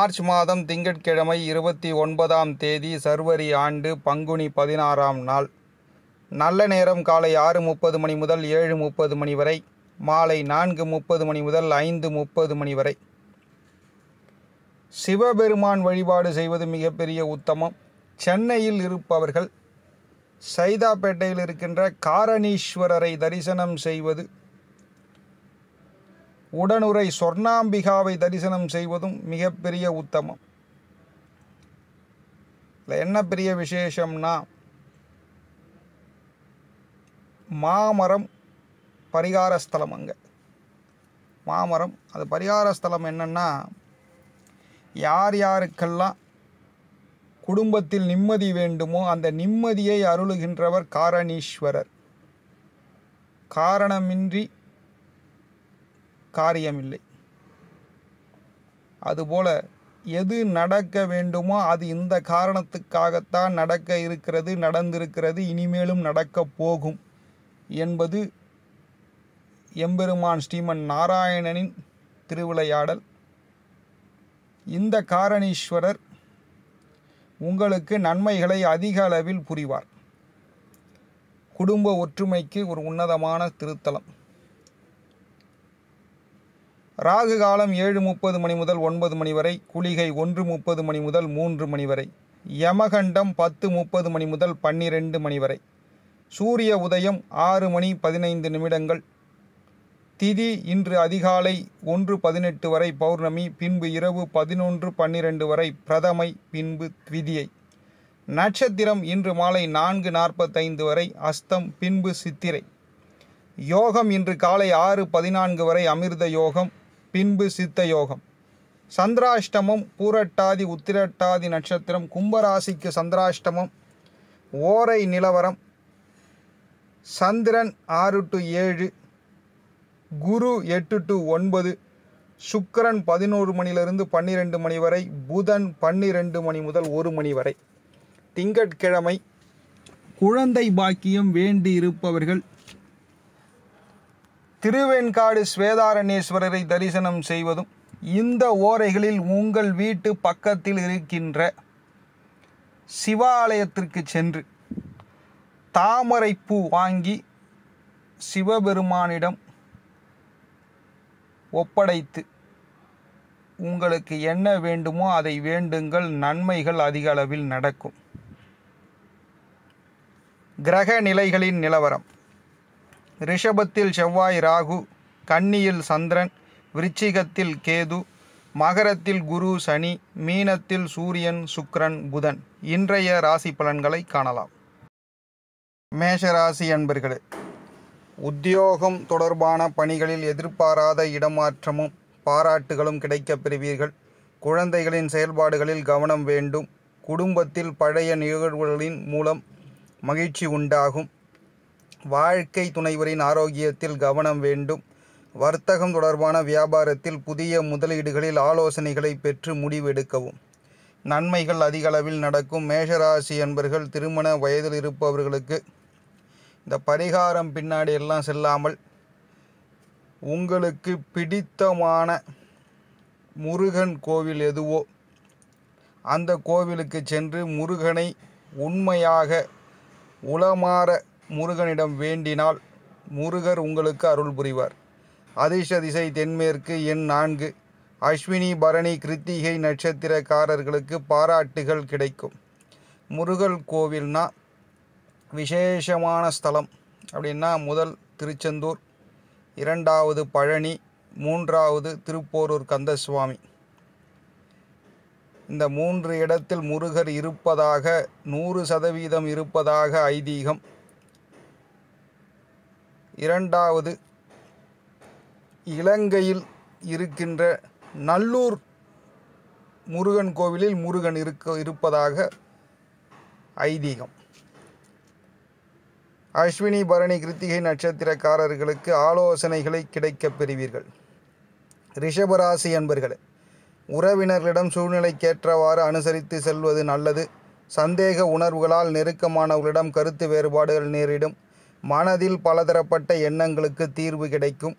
March மாதம் திங்கட்கிழமை இருபத்தி ஒன்பதாம் தேதி சர்வரி ஆண்டு பங்குனி பதினாறாம் நாள் நல்ல நேரம் காலை ஆறு முப்பது மணி முதல் ஏழு முப்பது மணி வரை மாலை நான்கு முப்பது மணி முதல் ஐந்து முப்பது மணி வரை சிவபெருமான் வழிபாடு செய்வது மிகப்பெரிய உத்தமம் சென்னையில் இருப்பவர்கள் சைதாப்பேட்டையில் இருக்கின்ற காரணீஸ்வரரை தரிசனம் செய்வது உடனுரை சொர்ணாம்பிகாவை தரிசனம் செய்வதும் மிகப்பெரிய உத்தமம் இதில் என்ன பெரிய விசேஷம்னா மாமரம் பரிகார ஸ்தலம் அங்கே மாமரம் அது பரிகார ஸ்தலம் என்னென்னா யார் யாருக்கெல்லாம் குடும்பத்தில் நிம்மதி வேண்டுமோ அந்த நிம்மதியை அருளுகின்றவர் காரணீஸ்வரர் காரணமின்றி காரியமில்லை அதுபோல எது நடக்க வேண்டுமோ அது இந்த காரணத்துக்காகத்தான் நடக்க இருக்கிறது நடந்திருக்கிறது இனிமேலும் நடக்கப் போகும் என்பது எம்பெருமான் ஸ்ரீமன் நாராயணனின் திருவிளையாடல் இந்த காரணீஸ்வரர் உங்களுக்கு நன்மைகளை அதிக அளவில் புரிவார் குடும்ப ஒற்றுமைக்கு ஒரு உன்னதமான திருத்தலம் ராகு காலம் ஏழு முப்பது மணி முதல் ஒன்பது மணி வரை குளிகை ஒன்று முப்பது மணி முதல் மூன்று மணி வரை யமகண்டம் பத்து முப்பது மணி முதல் பன்னிரெண்டு மணி வரை சூரிய உதயம் ஆறு மணி பதினைந்து நிமிடங்கள் திதி இன்று அதிகாலை ஒன்று பதினெட்டு வரை பௌர்ணமி பின்பு இரவு பதினொன்று பன்னிரெண்டு வரை பிரதமை பின்பு த்விதியை நட்சத்திரம் இன்று மாலை நான்கு நாற்பத்தைந்து வரை அஸ்தம் பின்பு சித்திரை யோகம் இன்று காலை ஆறு பதினான்கு வரை அமிர்த யோகம் பின்பு சித்த யோகம் சந்திராஷ்டமம் பூரட்டாதி உத்திரட்டாதி நட்சத்திரம் கும்பராசிக்கு சந்திராஷ்டமம் ஓரை நிலவரம் சந்திரன் ஆறு டு ஏழு குரு எட்டு டு ஒன்பது சுக்கரன் பதினோரு மணிலிருந்து பன்னிரெண்டு மணி வரை புதன் பன்னிரெண்டு மணி முதல் ஒரு மணி வரை திங்கட்கிழமை குழந்தை பாக்கியம் வேண்டி இருப்பவர்கள் திருவெண்காடு ஸ்வேதாரணேஸ்வரரை தரிசனம் செய்வதும் இந்த ஓரைகளில் உங்கள் வீட்டு பக்கத்தில் இருக்கின்ற சிவாலயத்திற்கு சென்று தாமரைப்பூ வாங்கி சிவபெருமானிடம் ஒப்படைத்து உங்களுக்கு என்ன வேண்டுமோ அதை வேண்டுங்கள் நன்மைகள் அதிக அளவில் நடக்கும் கிரக நிலைகளின் நிலவரம் ரிஷபத்தில் செவ்வாய் ராகு கன்னியில் சந்திரன் விருச்சிகத்தில் கேது மகரத்தில் குரு சனி மீனத்தில் சூரியன் சுக்ரன் புதன் இன்றைய ராசி பலன்களை காணலாம் மேஷராசி அன்பர்களே உத்தியோகம் தொடர்பான பணிகளில் எதிர்பாராத இடமாற்றமும் பாராட்டுகளும் கிடைக்கப் பெறுவீர்கள் குழந்தைகளின் செயல்பாடுகளில் கவனம் வேண்டும் குடும்பத்தில் பழைய நிகழ்வுகளின் மூலம் மகிழ்ச்சி உண்டாகும் வாழ்க்கை துணைவரின் ஆரோக்கியத்தில் கவனம் வேண்டும் வர்த்தகம் தொடர்பான வியாபாரத்தில் புதிய முதலீடுகளில் ஆலோசனைகளை பெற்று முடிவெடுக்கவும் நன்மைகள் அதிகளவில் நடக்கும் மேஷராசி என்பர்கள் திருமண வயதில் இருப்பவர்களுக்கு இந்த பரிகாரம் பின்னாடி எல்லாம் செல்லாமல் உங்களுக்கு பிடித்தமான முருகன் கோவில் எதுவோ அந்த கோவிலுக்கு சென்று முருகனை உண்மையாக உளமாற முருகனிடம் வேண்டினால் முருகர் உங்களுக்கு அருள் புரிவார் அதிர்ஷ திசை தென்மேற்கு எண் நான்கு அஸ்வினி பரணி கிருத்திகை நட்சத்திரக்காரர்களுக்கு பாராட்டுகள் கிடைக்கும் முருகல் கோவில்னா விசேஷமான ஸ்தலம் அப்படின்னா முதல் திருச்செந்தூர் இரண்டாவது பழனி மூன்றாவது திருப்போரூர் கந்தசுவாமி இந்த மூன்று இடத்தில் முருகர் இருப்பதாக நூறு சதவீதம் இருப்பதாக ஐதீகம் இரண்டாவது இலங்கையில் இருக்கின்ற நல்லூர் முருகன் கோவிலில் முருகன் இருக்க இருப்பதாக ஐதீகம் அஸ்வினி பரணி கிருத்திகை நட்சத்திரக்காரர்களுக்கு ஆலோசனைகளை கிடைக்கப் பெறுவீர்கள் ரிஷபராசி என்பர்களே உறவினர்களிடம் சூழ்நிலைக்கேற்றவாறு அனுசரித்து செல்வது நல்லது சந்தேக உணர்வுகளால் நெருக்கமானவர்களிடம் கருத்து வேறுபாடுகள் நேரிடும் மனதில் பலதரப்பட்ட எண்ணங்களுக்கு தீர்வு கிடைக்கும்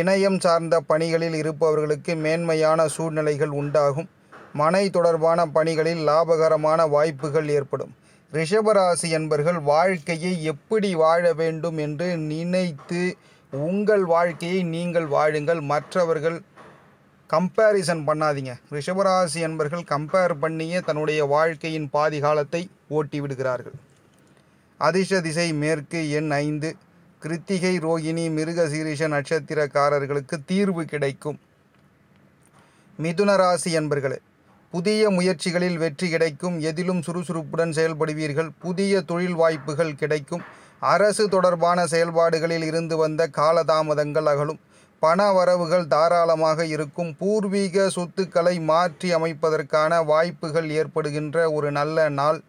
இணையம் சார்ந்த பணிகளில் இருப்பவர்களுக்கு மேன்மையான சூழ்நிலைகள் உண்டாகும் மனை தொடர்பான பணிகளில் லாபகரமான வாய்ப்புகள் ஏற்படும் ரிஷபராசி என்பர்கள் வாழ்க்கையை எப்படி வாழ வேண்டும் என்று நினைத்து உங்கள் வாழ்க்கையை நீங்கள் வாழுங்கள் மற்றவர்கள் கம்பேரிசன் பண்ணாதீங்க ரிஷபராசி என்பர்கள் கம்பேர் பண்ணியே தன்னுடைய வாழ்க்கையின் பாதிகாலத்தை ஓட்டி விடுகிறார்கள் அதிர்ஷ்ட திசை மேற்கு எண் ஐந்து கிருத்திகை ரோகிணி மிருகசீரிஷ நட்சத்திரக்காரர்களுக்கு தீர்வு கிடைக்கும் மிதுன ராசி என்பர்களே புதிய முயற்சிகளில் வெற்றி கிடைக்கும் எதிலும் சுறுசுறுப்புடன் செயல்படுவீர்கள் புதிய தொழில் வாய்ப்புகள் கிடைக்கும் அரசு தொடர்பான செயல்பாடுகளில் இருந்து வந்த காலதாமதங்கள் அகலும் பண வரவுகள் தாராளமாக இருக்கும் பூர்வீக சொத்துக்களை மாற்றி அமைப்பதற்கான வாய்ப்புகள் ஏற்படுகின்ற ஒரு நல்ல நாள்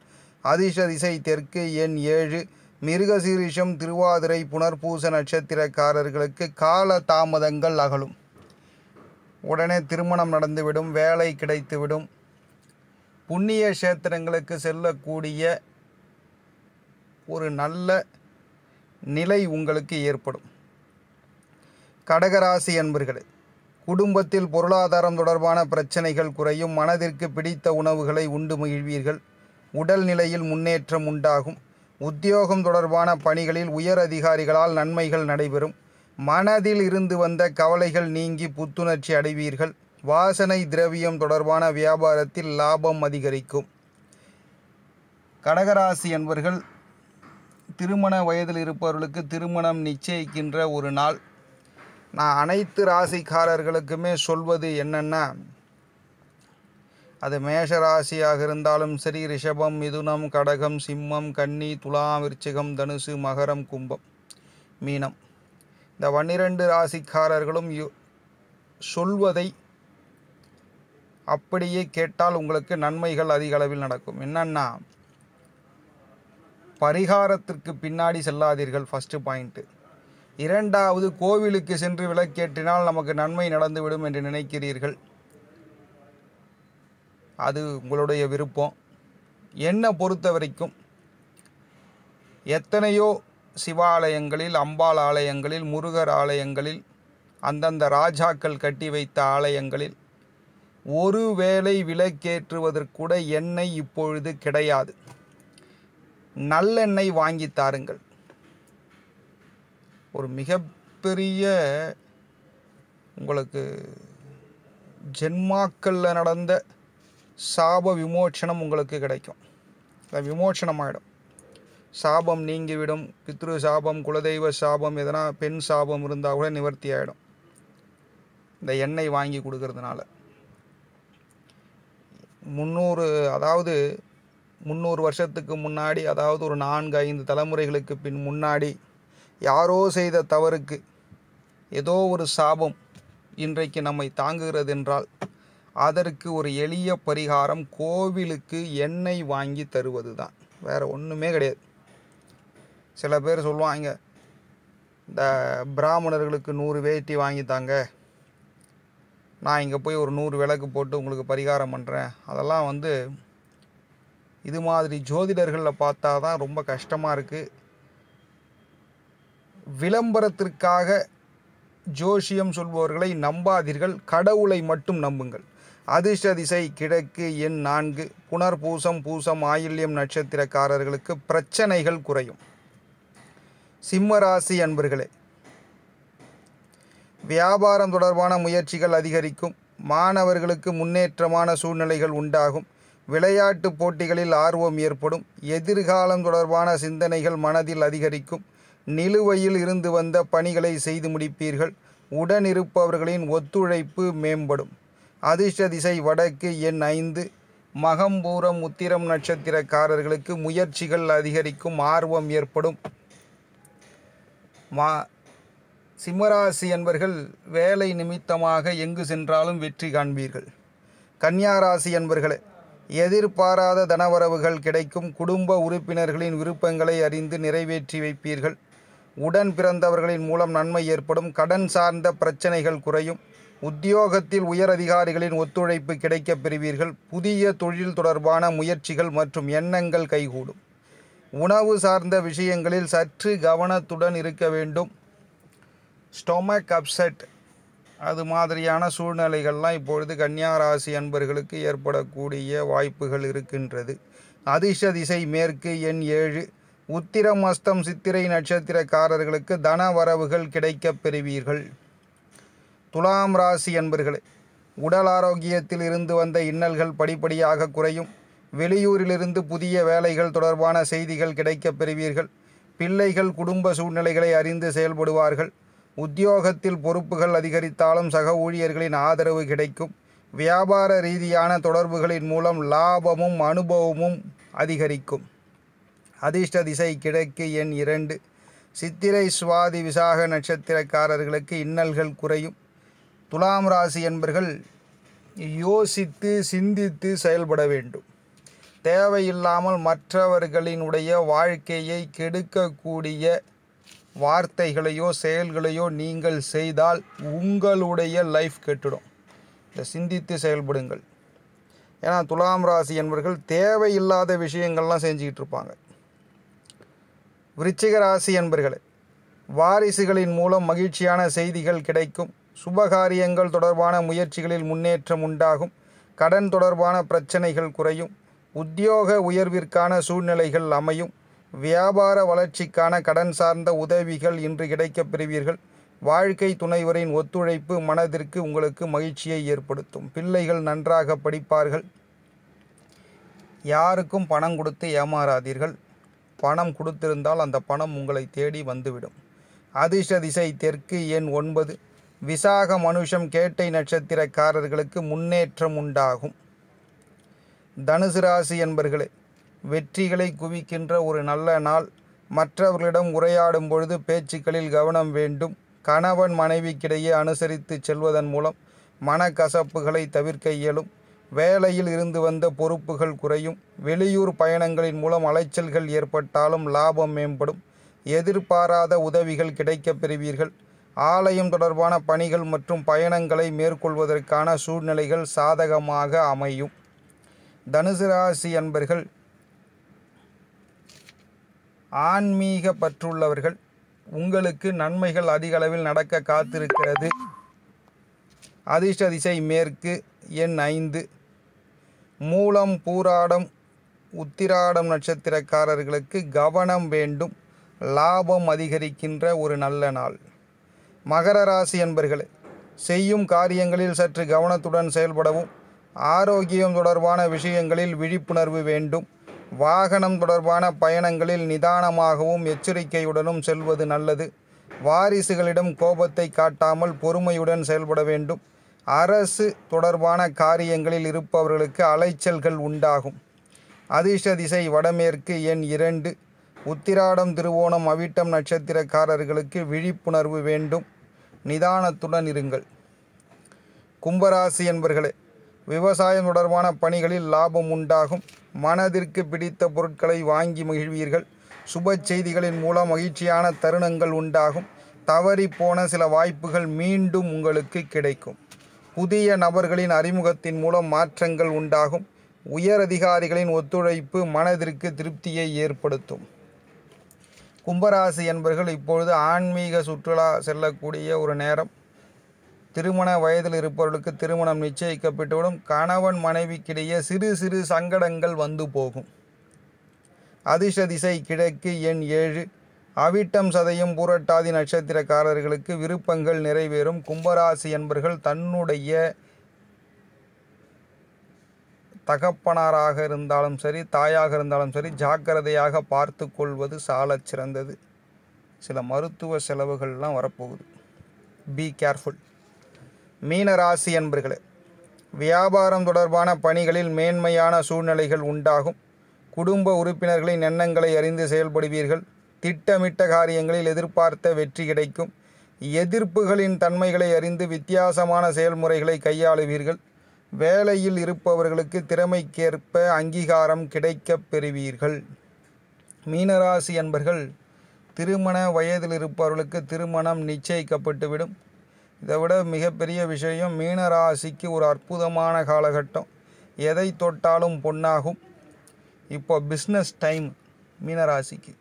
அதிர்ஷ திசை தெற்கு எண் ஏழு மிருகசீரிஷம் திருவாதிரை புனர்பூச நட்சத்திரக்காரர்களுக்கு கால தாமதங்கள் அகலும் உடனே திருமணம் நடந்துவிடும் வேலை கிடைத்துவிடும் புண்ணிய கஷேத்திரங்களுக்கு செல்லக்கூடிய ஒரு நல்ல நிலை உங்களுக்கு ஏற்படும் கடகராசி அன்பர்களே குடும்பத்தில் பொருளாதாரம் தொடர்பான பிரச்சனைகள் குறையும் மனதிற்கு பிடித்த உணவுகளை உண்டு மகிழ்வீர்கள் உடல் நிலையில் முன்னேற்றம் உண்டாகும் உத்தியோகம் தொடர்பான பணிகளில் உயர் அதிகாரிகளால் நன்மைகள் நடைபெறும் மனதில் இருந்து வந்த கவலைகள் நீங்கி புத்துணர்ச்சி அடைவீர்கள் வாசனை திரவியம் தொடர்பான வியாபாரத்தில் லாபம் அதிகரிக்கும் கடகராசி என்பர்கள் திருமண வயதில் இருப்பவர்களுக்கு திருமணம் நிச்சயிக்கின்ற ஒரு நாள் நான் அனைத்து ராசிக்காரர்களுக்குமே சொல்வது என்னென்னா அது மேஷராசியாக இருந்தாலும் சரி ரிஷபம் மிதுனம் கடகம் சிம்மம் கன்னி துலா விருச்சிகம் தனுசு மகரம் கும்பம் மீனம் இந்த பன்னிரண்டு ராசிக்காரர்களும் சொல்வதை அப்படியே கேட்டால் உங்களுக்கு நன்மைகள் அதிக அளவில் நடக்கும் என்னன்னா பரிகாரத்திற்கு பின்னாடி செல்லாதீர்கள் ஃபஸ்ட்டு பாயிண்ட்டு இரண்டாவது கோவிலுக்கு சென்று விளக்கேற்றினால் நமக்கு நன்மை நடந்துவிடும் என்று நினைக்கிறீர்கள் அது உங்களுடைய விருப்பம் என்னை பொறுத்த வரைக்கும் எத்தனையோ சிவாலயங்களில் அம்பாள் ஆலயங்களில் முருகர் ஆலயங்களில் அந்தந்த ராஜாக்கள் கட்டி வைத்த ஆலயங்களில் ஒரு வேளை விலக்கேற்றுவதற்கூட எண்ணெய் இப்பொழுது கிடையாது நல்லெண்ணெய் வாங்கி தாருங்கள் ஒரு மிகப்பெரிய உங்களுக்கு ஜென்மாக்களில் நடந்த சாப விமோச்சனம் உங்களுக்கு கிடைக்கும் விமோச்சனம் ஆகிடும் சாபம் நீங்கிவிடும் பித்ரு சாபம் குலதெய்வ சாபம் எதனா பெண் சாபம் இருந்தால் கூட நிவர்த்தி ஆகிடும் இந்த எண்ணெய் வாங்கி கொடுக்கறதுனால முந்நூறு அதாவது முந்நூறு வருஷத்துக்கு முன்னாடி அதாவது ஒரு நான்கு ஐந்து தலைமுறைகளுக்கு பின் முன்னாடி யாரோ செய்த தவறுக்கு ஏதோ ஒரு சாபம் இன்றைக்கு நம்மை தாங்குகிறது என்றால் அதற்கு ஒரு எளிய பரிகாரம் கோவிலுக்கு எண்ணெய் வாங்கி தருவது தான் வேறு ஒன்றுமே கிடையாது சில பேர் சொல்லுவாங்க இந்த பிராமணர்களுக்கு நூறு வேட்டி வாங்கித்தாங்க நான் இங்கே போய் ஒரு நூறு விளக்கு போட்டு உங்களுக்கு பரிகாரம் பண்ணுறேன் அதெல்லாம் வந்து இது மாதிரி ஜோதிடர்களில் பார்த்தா தான் ரொம்ப கஷ்டமாக இருக்குது விளம்பரத்திற்காக ஜோஷியம் சொல்பவர்களை நம்பாதீர்கள் கடவுளை மட்டும் நம்புங்கள் அதிர்ஷ்டதிசை கிழக்கு எண் நான்கு புனர் பூசம் பூசம் ஆயில்யம் நட்சத்திரக்காரர்களுக்கு பிரச்சனைகள் குறையும் சிம்மராசி அன்பர்களே வியாபாரம் தொடர்பான முயற்சிகள் அதிகரிக்கும் மாணவர்களுக்கு முன்னேற்றமான சூழ்நிலைகள் உண்டாகும் விளையாட்டு போட்டிகளில் ஆர்வம் ஏற்படும் எதிர்காலம் தொடர்பான சிந்தனைகள் மனதில் அதிகரிக்கும் நிலுவையில் இருந்து வந்த பணிகளை செய்து முடிப்பீர்கள் உடனிருப்பவர்களின் ஒத்துழைப்பு மேம்படும் அதிர்ஷ்ட திசை வடக்கு எண் ஐந்து மகம்பூரம் உத்திரம் நட்சத்திரக்காரர்களுக்கு முயற்சிகள் அதிகரிக்கும் ஆர்வம் ஏற்படும் மா சிம்மராசி என்பர்கள் வேலை நிமித்தமாக எங்கு சென்றாலும் வெற்றி காண்பீர்கள் கன்னியாராசி என்பர்களே எதிர்பாராத தனவரவுகள் கிடைக்கும் குடும்ப உறுப்பினர்களின் விருப்பங்களை அறிந்து நிறைவேற்றி வைப்பீர்கள் உடன் பிறந்தவர்களின் மூலம் நன்மை ஏற்படும் கடன் சார்ந்த பிரச்சனைகள் குறையும் உத்தியோகத்தில் உயர் அதிகாரிகளின் ஒத்துழைப்பு கிடைக்கப் பெறுவீர்கள் புதிய தொழில் தொடர்பான முயற்சிகள் மற்றும் எண்ணங்கள் கைகூடும் உணவு சார்ந்த விஷயங்களில் சற்று கவனத்துடன் இருக்க வேண்டும் ஸ்டொமக் அப்செட் அது மாதிரியான சூழ்நிலைகள்லாம் இப்பொழுது கன்னியாராசி அன்பர்களுக்கு ஏற்படக்கூடிய வாய்ப்புகள் இருக்கின்றது அதிர்ஷ திசை மேற்கு எண் ஏழு உத்திரம் அஸ்தம் சித்திரை நட்சத்திரக்காரர்களுக்கு தன வரவுகள் கிடைக்கப் பெறுவீர்கள் துலாம் ராசி அன்பர்களே உடல் ஆரோக்கியத்தில் இருந்து வந்த இன்னல்கள் படிப்படியாக குறையும் வெளியூரிலிருந்து புதிய வேலைகள் தொடர்பான செய்திகள் கிடைக்கப் பெறுவீர்கள் பிள்ளைகள் குடும்ப சூழ்நிலைகளை அறிந்து செயல்படுவார்கள் உத்தியோகத்தில் பொறுப்புகள் அதிகரித்தாலும் சக ஊழியர்களின் ஆதரவு கிடைக்கும் வியாபார ரீதியான தொடர்புகளின் மூலம் லாபமும் அனுபவமும் அதிகரிக்கும் அதிர்ஷ்ட திசை கிழக்கு எண் இரண்டு சித்திரை சுவாதி விசாக நட்சத்திரக்காரர்களுக்கு இன்னல்கள் குறையும் துலாம் ராசி என்பர்கள் யோசித்து சிந்தித்து செயல்பட வேண்டும் தேவையில்லாமல் மற்றவர்களினுடைய வாழ்க்கையை கெடுக்கக்கூடிய வார்த்தைகளையோ செயல்களையோ நீங்கள் செய்தால் உங்களுடைய லைஃப் கெட்டுடும் இதை சிந்தித்து செயல்படுங்கள் ஏன்னா துலாம் ராசி என்பர்கள் தேவையில்லாத விஷயங்கள்லாம் செஞ்சுக்கிட்டு இருப்பாங்க விருச்சிக ராசி என்பர்களை வாரிசுகளின் மூலம் மகிழ்ச்சியான செய்திகள் கிடைக்கும் சுபகாரியங்கள் தொடர்பான முயற்சிகளில் முன்னேற்றம் உண்டாகும் கடன் தொடர்பான பிரச்சனைகள் குறையும் உத்தியோக உயர்விற்கான சூழ்நிலைகள் அமையும் வியாபார வளர்ச்சிக்கான கடன் சார்ந்த உதவிகள் இன்று கிடைக்கப் பெறுவீர்கள் வாழ்க்கை துணைவரின் ஒத்துழைப்பு மனதிற்கு உங்களுக்கு மகிழ்ச்சியை ஏற்படுத்தும் பிள்ளைகள் நன்றாக படிப்பார்கள் யாருக்கும் பணம் கொடுத்து ஏமாறாதீர்கள் பணம் கொடுத்திருந்தால் அந்த பணம் உங்களை தேடி வந்துவிடும் அதிர்ஷ்ட திசை தெற்கு எண் ஒன்பது விசாக மனுஷம் கேட்டை நட்சத்திரக்காரர்களுக்கு முன்னேற்றம் உண்டாகும் தனுசு ராசி என்பர்களே வெற்றிகளை குவிக்கின்ற ஒரு நல்ல நாள் மற்றவர்களிடம் உரையாடும் பொழுது பேச்சுக்களில் கவனம் வேண்டும் கணவன் மனைவிக்கிடையே அனுசரித்து செல்வதன் மூலம் மனக்கசப்புகளை தவிர்க்க இயலும் வேலையில் இருந்து வந்த பொறுப்புகள் குறையும் வெளியூர் பயணங்களின் மூலம் அலைச்சல்கள் ஏற்பட்டாலும் லாபம் மேம்படும் எதிர்பாராத உதவிகள் கிடைக்கப் பெறுவீர்கள் ஆலயம் தொடர்பான பணிகள் மற்றும் பயணங்களை மேற்கொள்வதற்கான சூழ்நிலைகள் சாதகமாக அமையும் தனுசு ராசி அன்பர்கள் ஆன்மீக பற்றுள்ளவர்கள் உங்களுக்கு நன்மைகள் அதிக அளவில் நடக்க காத்திருக்கிறது அதிர்ஷ்ட திசை மேற்கு எண் ஐந்து மூலம் பூராடம் உத்திராடம் நட்சத்திரக்காரர்களுக்கு கவனம் வேண்டும் லாபம் அதிகரிக்கின்ற ஒரு நல்ல நாள் மகர ராசி என்பர்களே செய்யும் காரியங்களில் சற்று கவனத்துடன் செயல்படவும் ஆரோக்கியம் தொடர்பான விஷயங்களில் விழிப்புணர்வு வேண்டும் வாகனம் தொடர்பான பயணங்களில் நிதானமாகவும் எச்சரிக்கையுடனும் செல்வது நல்லது வாரிசுகளிடம் கோபத்தை காட்டாமல் பொறுமையுடன் செயல்பட வேண்டும் அரசு தொடர்பான காரியங்களில் இருப்பவர்களுக்கு அலைச்சல்கள் உண்டாகும் அதிர்ஷ்ட திசை வடமேற்கு எண் இரண்டு உத்திராடம் திருவோணம் அவிட்டம் நட்சத்திரக்காரர்களுக்கு விழிப்புணர்வு வேண்டும் நிதானத்துடன் இருங்கள் கும்பராசி என்பர்களே விவசாயம் தொடர்பான பணிகளில் லாபம் உண்டாகும் மனதிற்கு பிடித்த பொருட்களை வாங்கி மகிழ்வீர்கள் சுப செய்திகளின் மூலம் மகிழ்ச்சியான தருணங்கள் உண்டாகும் தவறி போன சில வாய்ப்புகள் மீண்டும் உங்களுக்கு கிடைக்கும் புதிய நபர்களின் அறிமுகத்தின் மூலம் மாற்றங்கள் உண்டாகும் உயர் அதிகாரிகளின் ஒத்துழைப்பு மனதிற்கு திருப்தியை ஏற்படுத்தும் கும்பராசி என்பர்கள் இப்பொழுது ஆன்மீக சுற்றுலா செல்லக்கூடிய ஒரு நேரம் திருமண வயதில் இருப்பவர்களுக்கு திருமணம் நிச்சயிக்கப்பட்டுவிடும் கணவன் மனைவிக்கிடையே சிறு சிறு சங்கடங்கள் வந்து போகும் அதிர்ஷ்ட திசை கிழக்கு எண் ஏழு அவிட்டம் சதையும் புரட்டாதி நட்சத்திரக்காரர்களுக்கு விருப்பங்கள் நிறைவேறும் கும்பராசி என்பர்கள் தன்னுடைய தகப்பனாராக இருந்தாலும் சரி தாயாக இருந்தாலும் சரி ஜாக்கிரதையாக பார்த்து கொள்வது சால சிறந்தது சில மருத்துவ செலவுகள்லாம் வரப்போகுது பி கேர்ஃபுல் மீனராசி என்பர்களே வியாபாரம் தொடர்பான பணிகளில் மேன்மையான சூழ்நிலைகள் உண்டாகும் குடும்ப உறுப்பினர்களின் எண்ணங்களை அறிந்து செயல்படுவீர்கள் திட்டமிட்ட காரியங்களில் எதிர்பார்த்த வெற்றி கிடைக்கும் எதிர்ப்புகளின் தன்மைகளை அறிந்து வித்தியாசமான செயல்முறைகளை கையாளுவீர்கள் வேலையில் இருப்பவர்களுக்கு திறமைக்கேற்ப அங்கீகாரம் கிடைக்கப் பெறுவீர்கள் மீனராசி என்பர்கள் திருமண வயதில் இருப்பவர்களுக்கு திருமணம் நிச்சயிக்கப்பட்டுவிடும் இதை விட மிகப்பெரிய விஷயம் மீனராசிக்கு ஒரு அற்புதமான காலகட்டம் எதை தொட்டாலும் பொன்னாகும் இப்போ பிஸ்னஸ் டைம் மீனராசிக்கு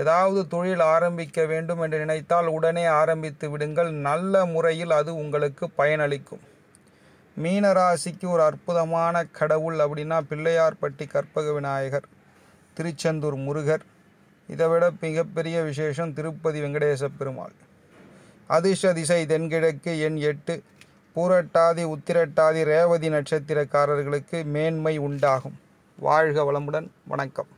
ஏதாவது தொழில் ஆரம்பிக்க வேண்டும் என்று நினைத்தால் உடனே ஆரம்பித்து விடுங்கள் நல்ல முறையில் அது உங்களுக்கு பயனளிக்கும் மீனராசிக்கு ஒரு அற்புதமான கடவுள் அப்படின்னா பிள்ளையார்பட்டி கற்பக விநாயகர் திருச்செந்தூர் முருகர் இதை விட மிகப்பெரிய விசேஷம் திருப்பதி வெங்கடேச பெருமாள் அதிர்ஷ்ட திசை தென்கிழக்கு எண் எட்டு பூரட்டாதி உத்திரட்டாதி ரேவதி நட்சத்திரக்காரர்களுக்கு மேன்மை உண்டாகும் வாழ்க வளமுடன் வணக்கம்